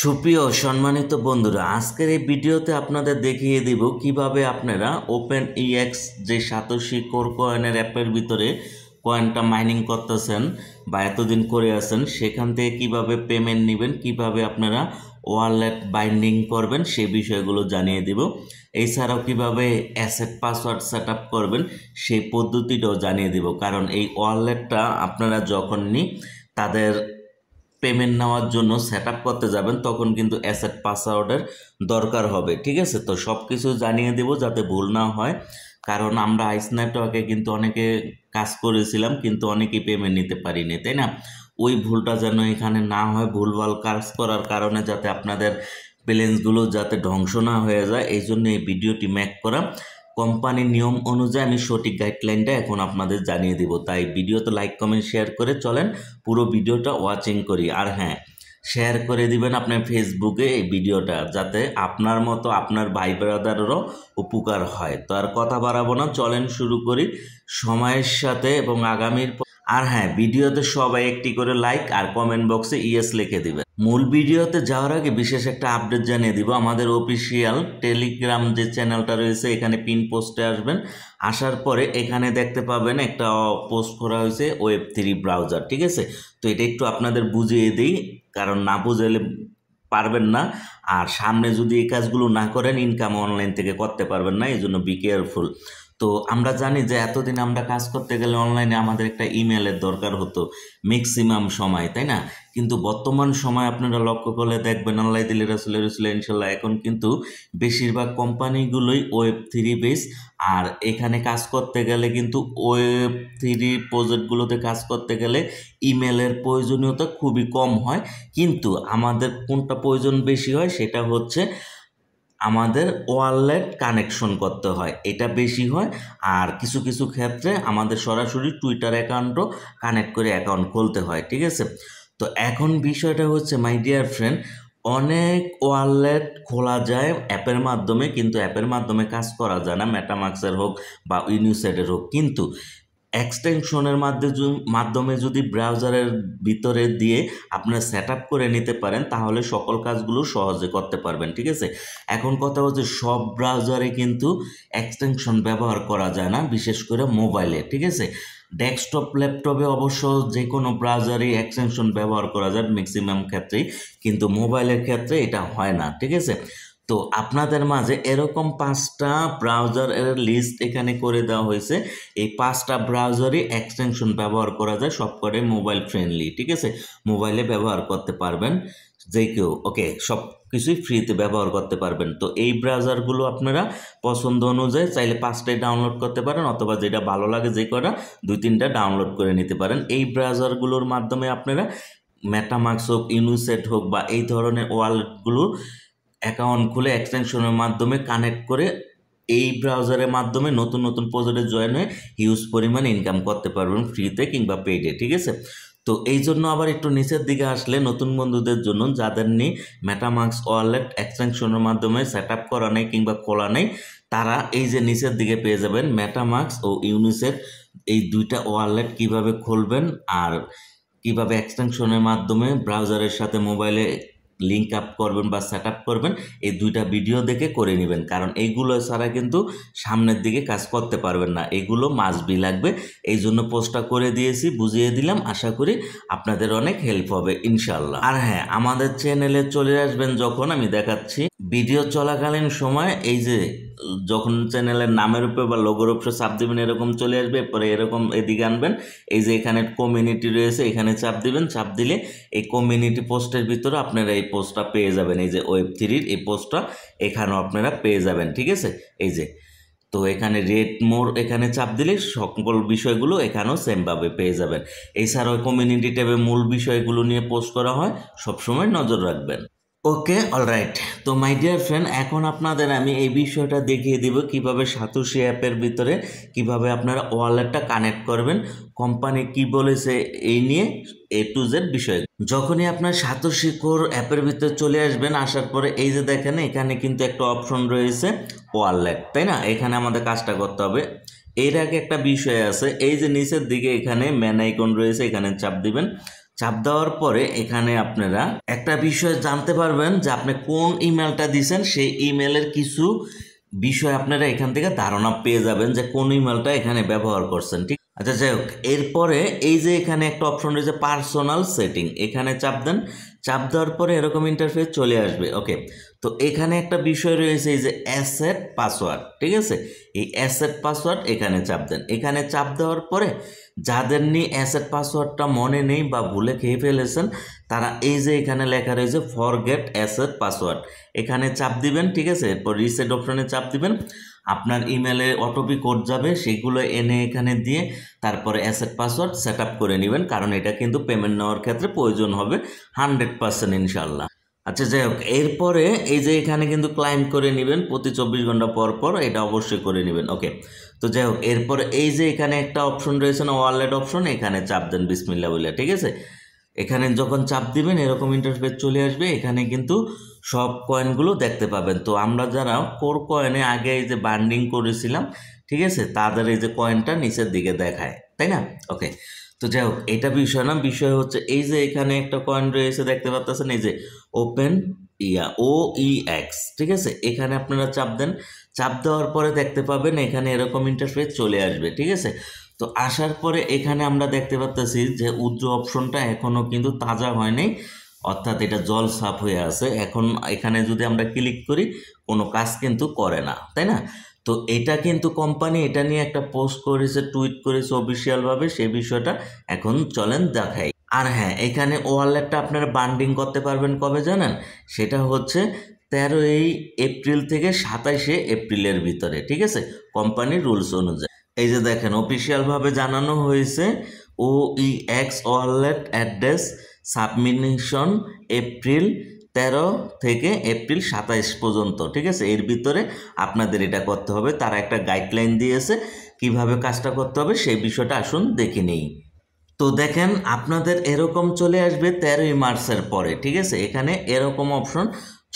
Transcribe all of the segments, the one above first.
সুপ্রিয় সম্মানিত বন্ধুরা আজকের এই ভিডিওতে আপনাদের দেখিয়ে দিব কিভাবে আপনারা ওপেন ইএক্স যে সাতোশি কোর কয়েনের অ্যাপের ভিতরে কয়েনটা মাইনিং করতেছেন বা এতদিন করে আছেন সেখান থেকে কিভাবে পেমেন্ট নেবেন কিভাবে আপনারা ওয়ালেট বাইন্ডিং করবেন সে বিষয়গুলো জানিয়ে দেব এছাড়াও কিভাবে অ্যাসেট পাসওয়ার্ড সেট করবেন সেই পদ্ধতিটাও জানিয়ে দেব কারণ এই ওয়ালেটটা আপনারা যখন নি তাদের পেমেন্ট নেওয়ার জন্য সেট করতে যাবেন তখন কিন্তু অ্যাসেট পাসওয়ার্ডের দরকার হবে ঠিক আছে তো সব কিছু জানিয়ে দেব যাতে ভুল না হয় কারণ আমরা আইস নেটওয়ার্কে কিন্তু অনেকে কাজ করেছিলাম কিন্তু অনেকেই পেমেন্ট নিতে পারিনি তাই না ওই ভুলটা যেন এখানে না হয় ভুলভাল কাজ করার কারণে যাতে আপনাদের ব্যালেন্সগুলো যাতে ধ্বংস না হয়ে যায় এই জন্য এই ভিডিওটি ম্যাক করা কোম্পানির নিয়ম অনুযায়ী আমি সঠিক গাইডলাইনটা এখন আপনাদের জানিয়ে দিব তাই ভিডিও তো লাইক কমেন্ট শেয়ার করে চলেন পুরো ভিডিওটা ওয়াচিং করি আর হ্যাঁ শেয়ার করে দিবেন আপনার ফেসবুকে এই ভিডিওটা যাতে আপনার মতো আপনার ভাই ব্রাদারেরও উপকার হয় তো আর কথা বাড়াবো না চলেন শুরু করি সময়ের সাথে এবং আগামীর আর হ্যাঁ ভিডিওতে সবাই একটি করে লাইক আর কমেন্ট বক্সে ইয়েস লিখে দিবেন মূল ভিডিওতে যাওয়ার আগে বিশেষ একটা আপডেট জানিয়ে দিব আমাদের অফিসিয়াল টেলিগ্রাম যে চ্যানেলটা রয়েছে এখানে পিন পোস্টে আসবেন আসার পরে এখানে দেখতে পাবেন একটা পোস্ট করা হয়েছে ওয়েব থ্রি ব্রাউজার ঠিক আছে তো এটা একটু আপনাদের বুঝিয়ে দিই কারণ না বুঝালে পারবেন না আর সামনে যদি এই কাজগুলো না করেন ইনকাম অনলাইন থেকে করতে পারবেন না এই জন্য বি কেয়ারফুল তো আমরা জানি যে এতদিন আমরা কাজ করতে গেলে অনলাইনে আমাদের একটা ইমেলের দরকার হতো ম্যাক্সিমাম সময় তাই না কিন্তু বর্তমান সময় আপনারা লক্ষ্য করলে দেখবেন আল্লাহ দিল্লি রসুল রসুল ইনশাল্লাহ এখন কিন্তু বেশিরভাগ কোম্পানিগুলোই ওয়েব থ্রি বেস আর এখানে কাজ করতে গেলে কিন্তু ওয়েব থ্রি প্রজেক্টগুলোতে কাজ করতে গেলে ইমেলের প্রয়োজনীয়তা খুবই কম হয় কিন্তু আমাদের কোনটা প্রয়োজন বেশি হয় সেটা হচ্ছে আমাদের ওয়ালেট কানেকশন করতে হয় এটা বেশি হয় আর কিছু কিছু ক্ষেত্রে আমাদের সরাসরি টুইটার অ্যাকাউন্টও কানেক্ট করে অ্যাকাউন্ট খুলতে হয় ঠিক আছে তো এখন বিষয়টা হচ্ছে মাই ডিয়ার ফ্রেন্ড অনেক ওয়ালেট খোলা যায় অ্যাপের মাধ্যমে কিন্তু অ্যাপের মাধ্যমে কাজ করা যায় না ম্যাটামাক্সের হোক বা ইউনিসেটের হোক কিন্তু এক্সটেনশনের মাধ্যমে মাধ্যমে যদি ব্রাউজারের ভিতরে দিয়ে আপনার সেট করে নিতে পারেন তাহলে সকল কাজগুলো সহজে করতে পারবেন ঠিক আছে এখন কথা হচ্ছে সব ব্রাউজারে কিন্তু এক্সটেনশন ব্যবহার করা যায় না বিশেষ করে মোবাইলে ঠিক আছে ডেস্কটপ ল্যাপটপে অবশ্য যে কোনো ব্রাউজারই এক্সটেনশন ব্যবহার করা যায় ম্যাক্সিমাম ক্ষেত্রেই কিন্তু মোবাইলের ক্ষেত্রে এটা হয় না ঠিক আছে তো আপনাদের মাঝে এরকম পাঁচটা ব্রাউজারের লিস্ট এখানে করে দেওয়া হয়েছে এই পাঁচটা ব্রাউজারই এক্সটেনশন ব্যবহার করা যায় সবকটাই মোবাইল ফ্রেন্ডলি ঠিক আছে মোবাইলে ব্যবহার করতে পারবেন যে কেউ ওকে সব কিছুই ফ্রিতে ব্যবহার করতে পারবেন তো এই ব্রাউজারগুলো আপনারা পছন্দ অনুযায়ী চাইলে পাঁচটাই ডাউনলোড করতে পারেন অথবা যেটা ভালো লাগে যে কটা দুই তিনটা ডাউনলোড করে নিতে পারেন এই ব্রাউজারগুলোর মাধ্যমে আপনারা মেটামার্কস হোক ইউনুসেট হোক বা এই ধরনের ওয়ালেটগুলো অ্যাকাউন্ট খুলে এক্সটেনশনের মাধ্যমে কানেক্ট করে এই ব্রাউজারের মাধ্যমে নতুন নতুন প্রজেক্টে জয়েন হয়ে হিউজ পরিমাণ ইনকাম করতে পারবেন ফ্রিতে কিংবা পেডে ঠিক আছে তো এই জন্য আবার একটু নিচের দিকে আসলে নতুন বন্ধুদের জন্য যাদের নিয়ে মেটামাক্স ওয়ালেট এক্সটেনশনের মাধ্যমে সেট আপ করা নেই কিংবা খোলা নেই তারা এই যে নিচের দিকে পেয়ে যাবেন মেটামাক্স ও ইউনিসেফ এই দুইটা ওয়ালেট কিভাবে খুলবেন আর কিভাবে এক্সটেনশনের মাধ্যমে ব্রাউজারের সাথে মোবাইলে লিঙ্ক আপ করবেন বা সেট করবেন এই দুইটা ভিডিও দেখে করে নেবেন কারণ এইগুলো ছাড়া কিন্তু সামনের দিকে কাজ করতে পারবেন না এগুলো বি লাগবে এই জন্য পোস্টটা করে দিয়েছি বুঝিয়ে দিলাম আশা করি আপনাদের অনেক হেল্প হবে ইনশাল্লাহ আর হ্যাঁ আমাদের চ্যানেলে চলে আসবেন যখন আমি দেখাচ্ছি ভিডিও চলাকালীন সময় এই যে যখন চ্যানেলের নামের উপরে বা লোগোর উপরে চাপ দেবেন এরকম চলে আসবে পরে এরকম এদিকে আনবেন এই যে এখানে কমিউনিটি রয়েছে এখানে চাপ দিবেন চাপ দিলে এই কমিউনিটি পোস্টের ভিতরে আপনারা এই পোস্টটা পেয়ে যাবেন এই যে ওয়েব থ্রির এই পোস্টটা এখানেও আপনারা পেয়ে যাবেন ঠিক আছে এই যে তো এখানে রেট মোর এখানে চাপ দিলে সকল বিষয়গুলো এখানেও সেমভাবে পেয়ে যাবেন এছাড়াও কমিউনিটি ট্যাবে মূল বিষয়গুলো নিয়ে পোস্ট করা হয় সবসময় নজর রাখবেন ওকে অলরাইট তো মাই ডিয়ার ফ্রেন্ড এখন আপনাদের আমি এই বিষয়টা দেখিয়ে দিব কিভাবে সাতোশি অ্যাপের ভিতরে কিভাবে আপনারা ওয়ালেটটা কানেক্ট করবেন কোম্পানি কি বলেছে এই নিয়ে এ টু জেড বিষয় যখনই আপনার সাতোশি কোর অ্যাপের ভিতরে চলে আসবেন আসার পরে এই যে দেখেন এখানে কিন্তু একটা অপশন রয়েছে ওয়ালেট তাই না এখানে আমাদের কাজটা করতে হবে এর আগে একটা বিষয় আছে এই যে নিচের দিকে এখানে ম্যান আইকন রয়েছে এখানে চাপ দিবেন চাপ দেওয়ার পরে এখানে আপনারা একটা বিষয় জানতে পারবেন যে আপনি কোন ইমেলটা দিয়েছেন সেই ইমেলের কিছু বিষয় আপনারা এখান থেকে ধারণা পেয়ে যাবেন যে কোন ইমেলটা এখানে ব্যবহার করছেন ঠিক আচ্ছা যাই হোক এরপরে এই যে এখানে একটা অপশন রয়েছে পার্সোনাল সেটিং এখানে চাপ দেন চাপ দেওয়ার পরে এরকম ইন্টারফেস চলে আসবে ওকে তো এখানে একটা বিষয় রয়েছে এই যে অ্যাসেট পাসওয়ার্ড ঠিক আছে এই অ্যাসেট পাসওয়ার্ড এখানে চাপ দেন এখানে চাপ দেওয়ার পরে যাদের নিয়ে অ্যাসেট পাসওয়ার্ডটা মনে নেই বা ভুলে খেয়ে ফেলেছেন তারা এই যে এখানে লেখা রয়েছে ফরগেট অ্যাসেট পাসওয়ার্ড এখানে চাপ দিবেন ঠিক আছে এরপর রিসেট অপশনে চাপ দিবেন আপনার ইমেলে অটোপি কোড যাবে সেগুলো এনে এখানে দিয়ে তারপরে অ্যাসেট পাসওয়ার্ড সেট করে নেবেন কারণ এটা কিন্তু পেমেন্ট নেওয়ার ক্ষেত্রে প্রয়োজন হবে হান্ড্রেড পার্সেন্ট ইনশাল্লাহ আচ্ছা যাই হোক এরপরে এই যে এখানে কিন্তু ক্লাইম করে নেবেন প্রতি চব্বিশ ঘন্টা পর পর এটা অবশ্যই করে নেবেন ওকে তো যাই হোক এরপরে এই যে এখানে একটা অপশন রয়েছে না ওয়ালেট অপশন এখানে চাপ দেন বিসমিল্লা বলে ঠিক আছে এখানে যখন চাপ দিবেন এরকম ইন্টারফেস চলে আসবে এখানে কিন্তু সব কয়েনগুলো দেখতে পাবেন তো আমরা যারা কোর কয়েনে আগে এই যে বান্ডিং করেছিলাম ঠিক আছে তাদের এই যে কয়েনটা নিচের দিকে দেখায় তাই না ওকে তো যাই হোক এটা বিষয় না বিষয় হচ্ছে এই যে এখানে একটা কয়েন রয়েছে দেখতে পাচ্ছেন এই যে ওপেন ইয়া ও ই এক্স ঠিক আছে এখানে আপনারা চাপ দেন চাপ দেওয়ার পরে দেখতে পাবেন এখানে এরকম ইন্টারফেস চলে আসবে ঠিক আছে তো আসার পরে এখানে আমরা দেখতে পাচ্ছি যে উজ্জ্ব অপশনটা এখনও কিন্তু তাজা হয়নি অর্থাৎ এটা জল সাফ হয়ে আছে এখন এখানে যদি আমরা ক্লিক করি কোনো কাজ কিন্তু করে না তাই না তো এটা কিন্তু কোম্পানি এটা নিয়ে একটা পোস্ট করেছে টুইট করেছে অফিসিয়ালভাবে সেই বিষয়টা এখন চলেন দেখাই আর হ্যাঁ এখানে ওয়ালেটটা আপনারা বান্ডিং করতে পারবেন কবে জানেন সেটা হচ্ছে তেরোই এপ্রিল থেকে সাতাশে এপ্রিলের ভিতরে ঠিক আছে কোম্পানির রুলস অনুযায়ী এই যে দেখেন অফিসিয়ালভাবে জানানো হয়েছে O E X wallet address submission April তেরো থেকে এপ্রিল সাতাইশ পর্যন্ত ঠিক আছে এর ভিতরে আপনাদের এটা করতে হবে তারা একটা গাইডলাইন দিয়েছে কিভাবে কাজটা করতে হবে সেই বিষয়টা আসুন দেখে নিই তো দেখেন আপনাদের এরকম চলে আসবে তেরোই মার্চের পরে ঠিক আছে এখানে এরকম অপশন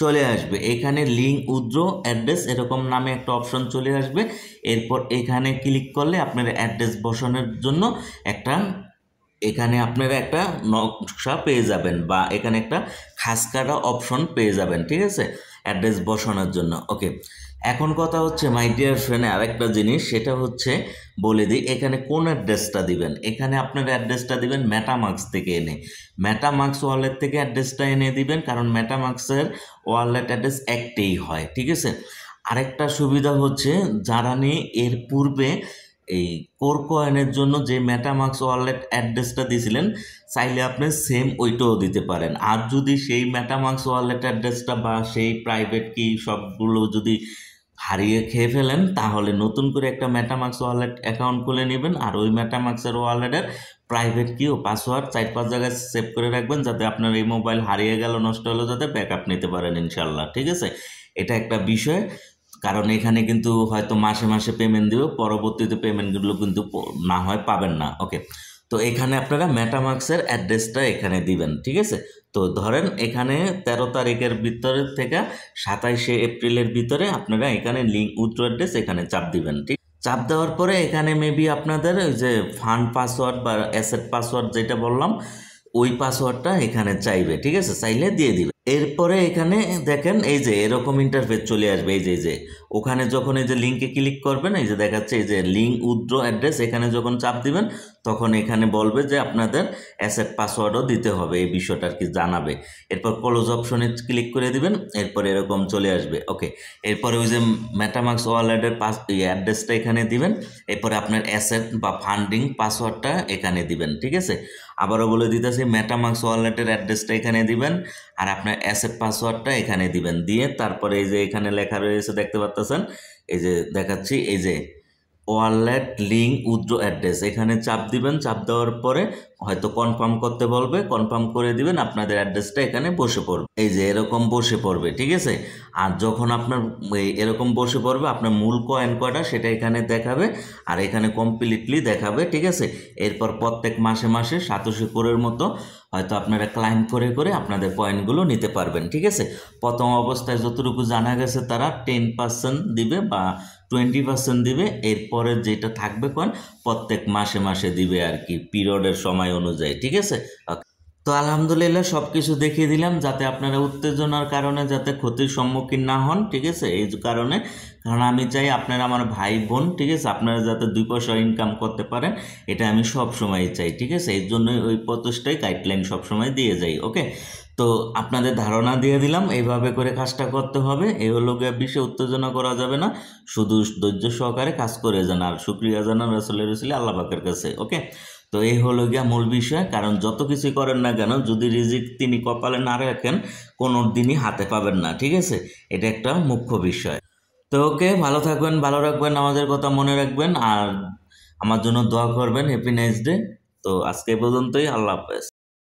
চলে আসবে এখানে লিঙ্ক উদ্র অ্যাড্রেস এরকম নামে একটা অপশন চলে আসবে এরপর এখানে ক্লিক করলে আপনার অ্যাড্রেস বসানোর জন্য একটা এখানে আপনারা একটা নকশা পেয়ে যাবেন বা এখানে একটা খাস কাটা অপশন পেয়ে যাবেন ঠিক আছে অ্যাড্রেস বসানোর জন্য ওকে এখন কথা হচ্ছে মাই ডিয়ার ফ্রেন্ডে আরেকটা জিনিস সেটা হচ্ছে বলে দিই এখানে কোন অ্যাড্রেসটা দিবেন এখানে আপনার অ্যাড্রেসটা দিবেন ম্যাটামার্কস থেকে এনে ম্যাটামার্কস ওয়ালেট থেকে অ্যাড্রেসটা এনে দিবেন কারণ ম্যাটামার্কসের ওয়ালেট অ্যাড্রেস একটাই হয় ঠিক আছে আরেকটা সুবিধা হচ্ছে যারা নিয়ে এর পূর্বে এই কোর কয়েনের জন্য যে ম্যাটামাক্স ওয়ালেট অ্যাড্রেসটা দিয়েছিলেন চাইলে আপনি সেম ওইটাও দিতে পারেন আর যদি সেই ম্যাটামাক্স ওয়ালেট অ্যাড্রেসটা বা সেই প্রাইভেট কি সবগুলো যদি হারিয়ে খেয়ে ফেলেন তাহলে নতুন করে একটা ম্যাটামাক্স ওয়ালেট অ্যাকাউন্ট খুলে নেবেন আর ওই ম্যাটামাক্সের ওয়ালেটের প্রাইভেট কি ও পাসওয়ার্ড চার পাঁচ জায়গায় সেভ করে রাখবেন যাতে আপনার এই মোবাইল হারিয়ে গেল নষ্ট হলো যাতে ব্যাক নিতে পারেন ইনশাল্লাহ ঠিক আছে এটা একটা বিষয় কারণ এখানে কিন্তু হয়তো মাসে মাসে পেমেন্ট দিবে পরবর্তীতে পেমেন্টগুলো কিন্তু না হয় পাবেন না ওকে তো এখানে আপনারা মেটামার্কসের অ্যাড্রেসটা এখানে দিবেন ঠিক আছে তো ধরেন এখানে ১৩ তারিখের ভিতরে থেকে সাতাইশে এপ্রিলের ভিতরে আপনারা এখানে লিঙ্ক উত্তর অ্যাড্রেস এখানে চাপ দিবেন ঠিক চাপ দেওয়ার পরে এখানে মেবি আপনাদের ওই যে ফান্ড পাসওয়ার্ড বা অ্যাসেট পাসওয়ার্ড যেটা বললাম ওই পাসওয়ার্ডটা এখানে চাইবে ঠিক আছে চাইলে দিয়ে দিবে এরপরে এখানে দেখেন এই যে এরকম ইন্টারফেস চলে আসবে এই যে এই যে ওখানে যখন এই যে লিঙ্কে ক্লিক করবেন এই যে দেখাচ্ছে এই যে লিঙ্ক উদ্র অ্যাড্রেস এখানে যখন চাপ দিবেন তখন এখানে বলবে যে আপনাদের অ্যাসেট পাসওয়ার্ডও দিতে হবে এই বিষয়টা আর কি জানাবে এরপর ক্লোজ অপশনে ক্লিক করে দিবেন এরপর এরকম চলে আসবে ওকে এরপরে ওই যে ম্যাটামাক্স ওয়ালেটের পাস অ্যাড্রেসটা এখানে দিবেন এরপরে আপনার অ্যাসেট বা ফান্ডিং পাসওয়ার্ডটা এখানে দিবেন ঠিক আছে আবারও বলে দিতেছি ম্যাটামাক্স ওয়ালেটের অ্যাড্রেসটা এখানে দিবেন আর আপনার অ্যাসেট পাসওয়ার্ডটা এখানে দিবেন দিয়ে তারপরে এই যে এখানে লেখা রয়েছে দেখতে পাচ্তেছেন এই যে দেখাচ্ছি এই যে ওয়ালেট লিঙ্ক উদ্র অ্যাড্রেস এখানে চাপ দিবেন চাপ দেওয়ার পরে হয়তো কনফার্ম করতে বলবে কনফার্ম করে দিবেন আপনাদের অ্যাড্রেসটা এখানে বসে পড়বে এই যে এরকম বসে পড়বে ঠিক আছে আর যখন আপনার এরকম বসে পড়বে আপনার মূল কয়েন কয়টা সেটা এখানে দেখাবে আর এখানে কমপ্লিটলি দেখাবে ঠিক আছে এরপর প্রত্যেক মাসে মাসে সাতশো করের মতো হয়তো আপনারা ক্লাইম করে করে আপনাদের কয়েনগুলো নিতে পারবেন ঠিক আছে প্রথম অবস্থায় যতটুকু জানা গেছে তারা টেন পার্সেন্ট দিবে বা টোয়েন্টি পার্সেন্ট দিবে এরপরে যেটা থাকবে কোন প্রত্যেক মাসে মাসে দিবে আর কি পিরিয়ডের সময় অনুযায়ী ঠিক আছে তো আলহামদুলিল্লাহ সব কিছু দেখিয়ে দিলাম যাতে আপনারা উত্তেজনার কারণে যাতে ক্ষতির সম্মুখীন না হন ঠিক আছে এই কারণে কারণ আমি চাই আপনারা আমার ভাই বোন ঠিক আছে আপনারা যাতে দুই পয়সা ইনকাম করতে পারেন এটা আমি সব সময় চাই ঠিক আছে এর জন্যই ওই প্রচেষ্টাই গাইডলাইন সবসময় দিয়ে যাই ওকে তো আপনাদের ধারণা দিয়ে দিলাম এইভাবে করে কাজটা করতে হবে এ হলো বিষয়ে উত্তেজনা করা যাবে না শুধু ধৈর্য সহকারে কাজ করে যান আর সুক্রিয়া জানান রসলে রসুলি আল্লাহ কাছে ওকে তো এই হলো গিয়া মূল বিষয় কারণ যত কিছুই করেন না কেন যদি রিজিক তিনি কপালে না রাখেন কোনো দিনই হাতে পাবেন না ঠিক আছে এটা একটা মুখ্য বিষয় তো ওকে ভালো থাকবেন ভালো রাখবেন আমাদের কথা মনে রাখবেন আর আমার জন্য দোয়া করবেন হ্যাপি নেক্সট ডে তো আজকে পর্যন্তই আল্লাহ হাফেজ